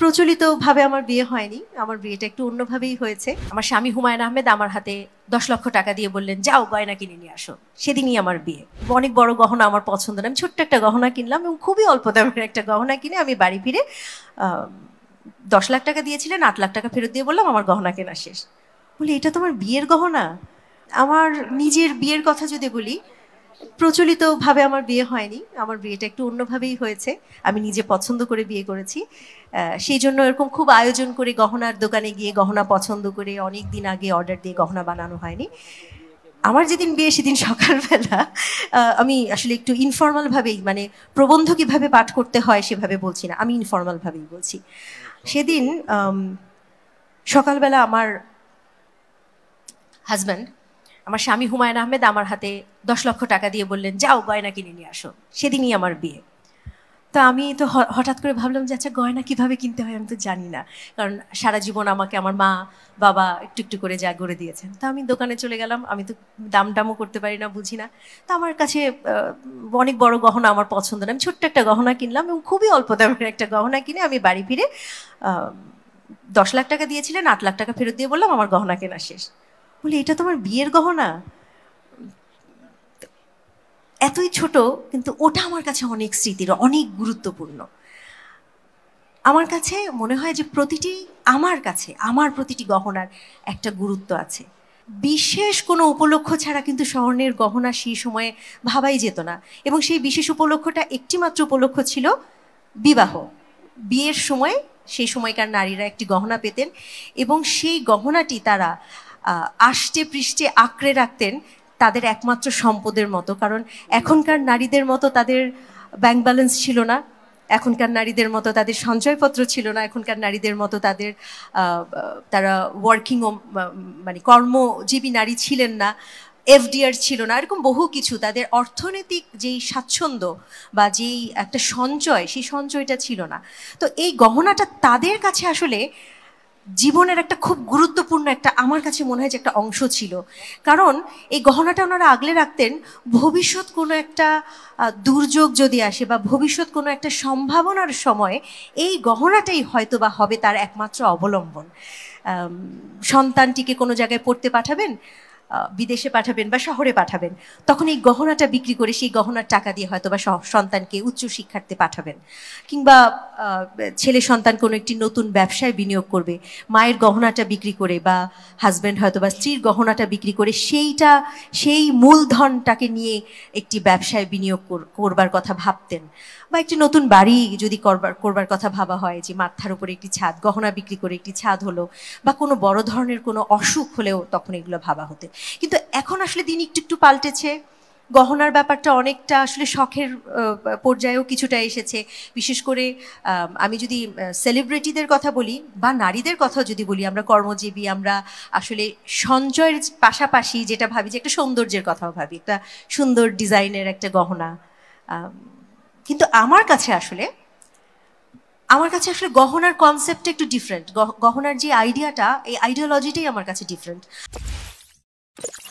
প্রচলিতভাবে আমার বিয়ে হয়নি আমার বিয়েটা একটু অন্যভাবেই হয়েছে আমার স্বামী হুমায়ুন আহমেদ আমার হাতে দশ লক্ষ টাকা দিয়ে বললেন যাও গয়না কিনে নিয়ে আসো সেদিনই আমার বিয়ে অনেক বড় গহনা আমার পছন্দ না আমি ছোট্ট একটা গহনা কিনলাম এবং খুবই অল্প দামের একটা গহনা কিনে আমি বাড়ি ফিরে দশ লাখ টাকা দিয়েছিলেন আট লাখ টাকা ফেরত দিয়ে বললাম আমার গহনা কেনা শেষ বলি এটা তোমার বিয়ের গহনা আমার নিজের বিয়ের কথা যদি বলি প্রচলিতভাবে আমার বিয়ে হয়নি আমার বিয়েটা একটু অন্যভাবেই হয়েছে আমি নিজে পছন্দ করে বিয়ে করেছি সেই জন্য এরকম খুব আয়োজন করে গহনার দোকানে গিয়ে গহনা পছন্দ করে অনেক দিন আগে অর্ডার দিয়ে গহনা বানানো হয়নি আমার যেদিন বিয়ে সেদিন সকালবেলা আমি আসলে একটু ইনফর্মালভাবেই মানে প্রবন্ধ কীভাবে পাঠ করতে হয় সেভাবে বলছি না আমি ইনফর্মালভাবেই বলছি সেদিন সকালবেলা আমার হাজব্যান্ড আমার স্বামী হুমায়ুন আহমেদ আমার হাতে দশ লক্ষ টাকা দিয়ে বললেন যাও গয়না কিনে নিয়ে আসো সেদিনই আমার বিয়ে তো আমি তো হঠাৎ করে ভাবলাম যে আচ্ছা গয়না কিভাবে কিনতে হয় আমি তো জানি না কারণ সারা জীবন আমাকে আমার মা বাবা একটু একটু করে যা গড়ে দিয়েছেন তো আমি দোকানে চলে গেলাম আমি তো দাম টামও করতে পারি না বুঝি না তো আমার কাছে অনেক বড় গহনা আমার পছন্দ না আমি ছোট্ট একটা গহনা কিনলাম এবং খুবই অল্প দামের একটা গহনা কিনে আমি বাড়ি ফিরে দশ লাখ টাকা দিয়েছিলেন আট লাখ টাকা ফেরত দিয়ে বললাম আমার গহনা কেনা শেষ বলে এটা তোমার বিয়ের গহনা এতই ছোট কিন্তু ওটা আমার কাছে অনেক স্মৃতির অনেক গুরুত্বপূর্ণ আমার কাছে মনে হয় যে প্রতিটি আমার কাছে আমার প্রতিটি গহনার একটা গুরুত্ব আছে বিশেষ কোনো উপলক্ষ ছাড়া কিন্তু স্বর্ণের গহনা সেই সময়ে ভাবাই যেত না এবং সেই বিশেষ উপলক্ষটা একটিমাত্র উপলক্ষ ছিল বিবাহ বিয়ের সময় সেই সময়কার নারীরা একটি গহনা পেতেন এবং সেই গহনাটি তারা আষ্টে পৃষ্ঠে আঁকড়ে রাখতেন তাদের একমাত্র সম্পদের মতো কারণ এখনকার নারীদের মতো তাদের ব্যাংক ব্যালেন্স ছিল না এখনকার নারীদের মতো তাদের সঞ্চয়পত্র ছিল না এখনকার নারীদের মতো তাদের তারা ওয়ার্কিং মানে কর্মজীবী নারী ছিলেন না এফডিআর ছিল না এরকম বহু কিছু তাদের অর্থনৈতিক যেই স্বাচ্ছন্দ্য বা যেই একটা সঞ্চয় সেই সঞ্চয়টা ছিল না তো এই গহনাটা তাদের কাছে আসলে জীবনের একটা খুব গুরুত্বপূর্ণ একটা আমার কাছে মনে হয় যে একটা অংশ ছিল কারণ এই গহনাটা ওনারা আগলে রাখতেন ভবিষ্যৎ কোনো একটা দুর্যোগ যদি আসে বা ভবিষ্যৎ কোনো একটা সম্ভাবনার সময় এই গহনাটাই হয়তো বা হবে তার একমাত্র অবলম্বন সন্তানটিকে কোনো জায়গায় পড়তে পাঠাবেন বিদেশে পাঠাবেন বা শহরে পাঠাবেন তখন এই গহনাটা বিক্রি করে সেই গহনার টাকা দিয়ে হয়তো বা সন্তানকে উচ্চ শিক্ষার্থে পাঠাবেন কিংবা ছেলে সন্তান কোনো একটি নতুন ব্যবসায় বিনিয়োগ করবে মায়ের গহনাটা বিক্রি করে বা হাজব্যান্ড হয়তো বা স্ত্রীর গহনাটা বিক্রি করে সেইটা সেই মূলধনটাকে নিয়ে একটি ব্যবসায় বিনিয়োগ করবার কথা ভাবতেন বা একটি নতুন বাড়ি যদি করবার করবার কথা ভাবা হয় যে মাথার উপরে একটি ছাদ গহনা বিক্রি করে একটি ছাদ হলো বা কোনো বড় ধরনের কোনো অসুখ হলেও তখন এগুলো ভাবা হতে কিন্তু এখন আসলে দিন একটু একটু পাল্টেছে গহনার ব্যাপারটা অনেকটা আসলে শখের পর্যায়েও কিছুটা এসেছে বিশেষ করে আমি যদি সেলিব্রিটিদের কথা বলি বা নারীদের কথা যদি বলি আমরা কর্মজীবী আমরা আসলে সঞ্চয়ের পাশাপাশি যেটা ভাবি যে একটা সৌন্দর্যের কথাও ভাবি একটা সুন্দর ডিজাইনের একটা গহনা কিন্তু আমার কাছে আসলে আমার কাছে আসলে গহনার কনসেপ্টটা একটু ডিফারেন্ট গহনার যে আইডিয়াটা এই আইডিওলজিটাই আমার কাছে ডিফারেন্ট you